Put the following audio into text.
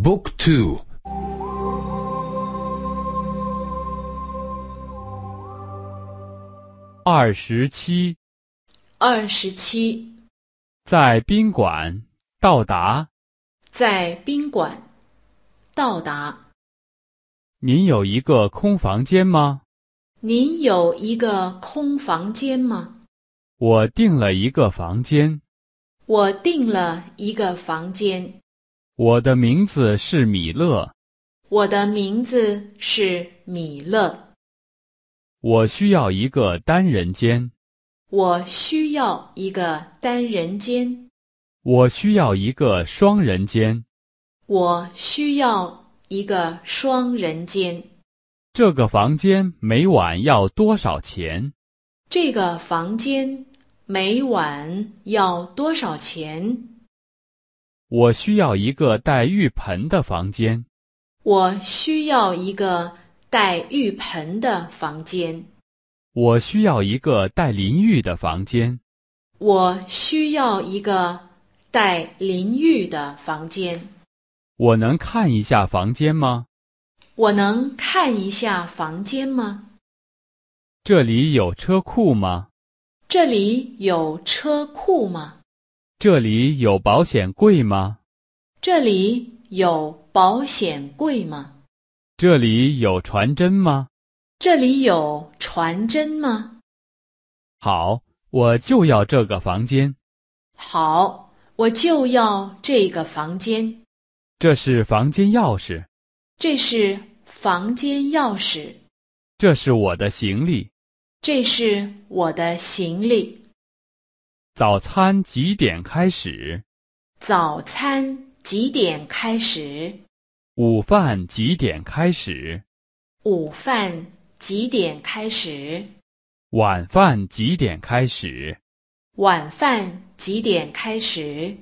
Book two. 二十七，二十七，在宾馆到达，在宾馆到达。您有一个空房间吗？您有一个空房间吗？我订了一个房间，我订了一个房间。我的名字是米勒。我的名字是米勒。我需要一个单人间。我需要一个单人间。我需要一个双人间。我需要一个双人间。这个房间每晚要多少钱？这个房间每晚要多少钱？我需要一个带浴盆的房间。我需要一个带浴盆的房间。我需要一个带淋浴的房间。我需要一个带淋浴的房间。我能看一下房间吗？我能看一下房间吗？这里有车库吗？这里有车库吗？这里有保险柜吗？这里有保险柜吗？这里有传真吗？这里有传真吗？好，我就要这个房间。好，我就要这个房间。这是房间钥匙。这是房间钥匙。这是我的行李。这是我的行李。早餐几点开始？早餐几点开始？午饭几点开始？午饭几点开始？晚饭几点开始？晚饭几点开始？